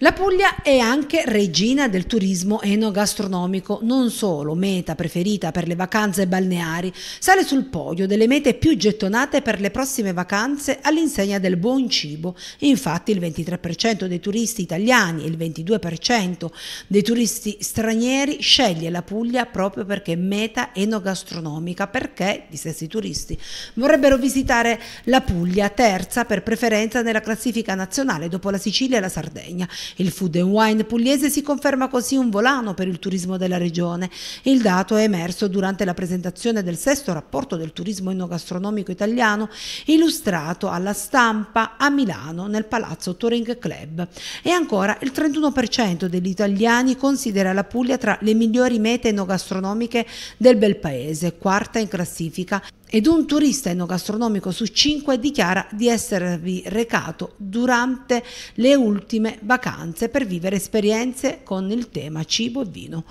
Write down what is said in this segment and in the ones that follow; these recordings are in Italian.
La Puglia è anche regina del turismo enogastronomico, non solo meta preferita per le vacanze balneari, sale sul podio delle mete più gettonate per le prossime vacanze all'insegna del buon cibo. Infatti il 23% dei turisti italiani e il 22% dei turisti stranieri sceglie la Puglia proprio perché è meta enogastronomica, perché gli stessi turisti vorrebbero visitare la Puglia terza per preferenza nella classifica nazionale dopo la Sicilia e la Sardegna. Il food and wine pugliese si conferma così un volano per il turismo della regione. Il dato è emerso durante la presentazione del sesto rapporto del turismo enogastronomico italiano illustrato alla stampa a Milano nel Palazzo Touring Club. E ancora il 31% degli italiani considera la Puglia tra le migliori mete enogastronomiche del bel paese, quarta in classifica ed un turista enogastronomico su cinque dichiara di esservi recato durante le ultime vacanze per vivere esperienze con il tema cibo e vino.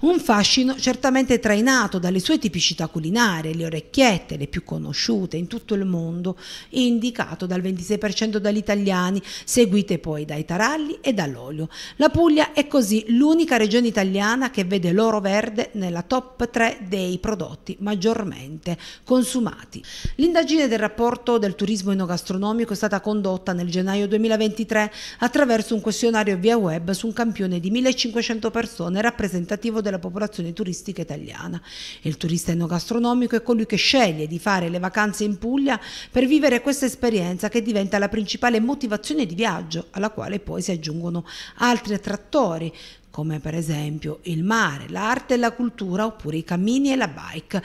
Un fascino certamente trainato dalle sue tipicità culinarie, le orecchiette, le più conosciute in tutto il mondo, indicato dal 26% dagli italiani, seguite poi dai taralli e dall'olio. La Puglia è così l'unica regione italiana che vede l'oro verde nella top 3 dei prodotti maggiormente consumati. L'indagine del rapporto del turismo enogastronomico è stata condotta nel gennaio 2023 attraverso un questionario via web su un campione di 1500 persone rappresentative attrattivo della popolazione turistica italiana. Il turista enogastronomico è colui che sceglie di fare le vacanze in Puglia per vivere questa esperienza che diventa la principale motivazione di viaggio, alla quale poi si aggiungono altri attrattori come per esempio il mare, l'arte e la cultura oppure i cammini e la bike.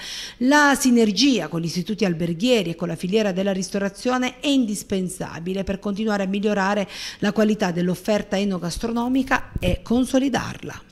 La sinergia con gli istituti alberghieri e con la filiera della ristorazione è indispensabile per continuare a migliorare la qualità dell'offerta enogastronomica e consolidarla.